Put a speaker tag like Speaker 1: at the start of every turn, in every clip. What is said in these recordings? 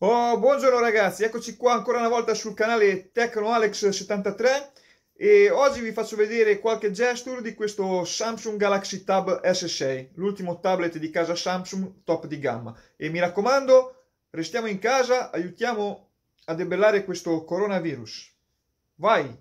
Speaker 1: Oh, buongiorno ragazzi, eccoci qua ancora una volta sul canale TecnoAlex73 e oggi vi faccio vedere qualche gesture di questo Samsung Galaxy Tab S6, l'ultimo tablet di casa Samsung top di gamma. E mi raccomando, restiamo in casa, aiutiamo a debellare questo coronavirus. Vai!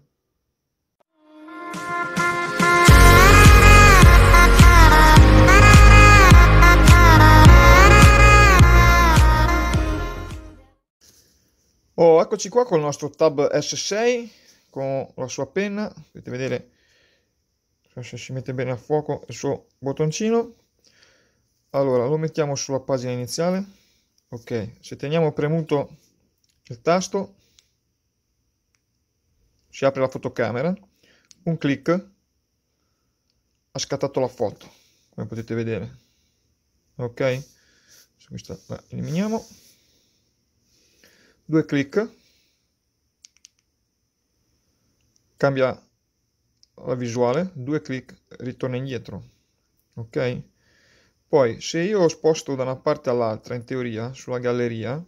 Speaker 1: Oh, eccoci qua con il nostro Tab S6 con la sua penna, potete vedere se si mette bene a fuoco il suo bottoncino. Allora, lo mettiamo sulla pagina iniziale. Ok, se teniamo premuto il tasto si apre la fotocamera, un clic ha scattato la foto, come potete vedere. Ok? Questa la eliminiamo due clic cambia la visuale due clic ritorna indietro ok poi se io sposto da una parte all'altra in teoria sulla galleria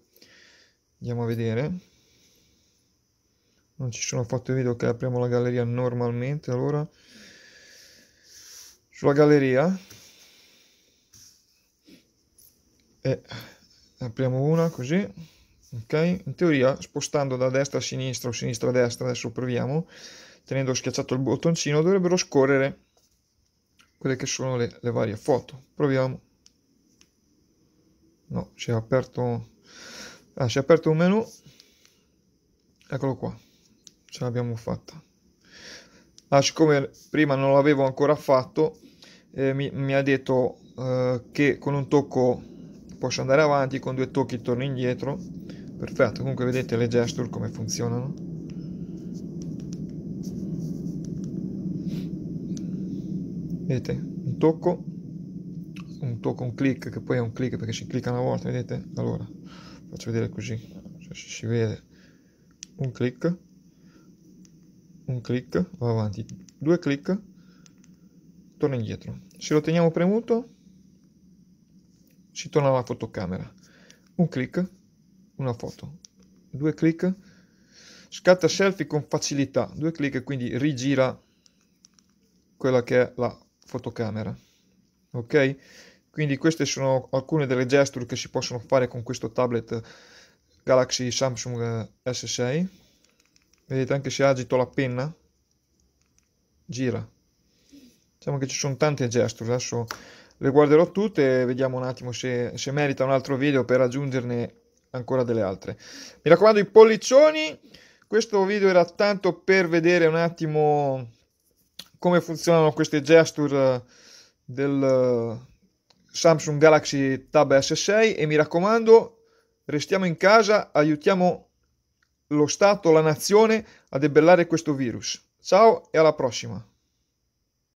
Speaker 1: andiamo a vedere non ci sono fatto e video che apriamo la galleria normalmente allora sulla galleria e apriamo una così ok? In teoria spostando da destra a sinistra o sinistra a destra, adesso proviamo, tenendo schiacciato il bottoncino dovrebbero scorrere quelle che sono le, le varie foto. Proviamo. No, si è aperto, ah, si è aperto un menu, eccolo qua, ce l'abbiamo fatta. Ah, siccome prima non l'avevo ancora fatto, eh, mi, mi, ha detto eh, che con un tocco posso andare avanti, con due tocchi torno indietro perfetto comunque vedete le gesture come funzionano vedete un tocco un tocco un click, che poi è un click perché si clicca una volta vedete allora faccio vedere così cioè, si vede un click, un click, va avanti due click, torna indietro se lo teniamo premuto si torna alla fotocamera un click, una foto. Due clic, scatta selfie con facilità. Due clic e quindi rigira quella che è la fotocamera. Ok? Quindi queste sono alcune delle gesture che si possono fare con questo tablet Galaxy Samsung eh, S6. Vedete anche se agito la penna, gira. Diciamo che ci sono tante gesture, adesso le guarderò tutte e vediamo un attimo se, se merita un altro video per aggiungerne ancora delle altre. Mi raccomando i pollicioni, questo video era tanto per vedere un attimo come funzionano queste gesture eh, del eh, Samsung Galaxy Tab S6 e mi raccomando restiamo in casa, aiutiamo lo Stato, la nazione a debellare questo virus. Ciao e alla prossima!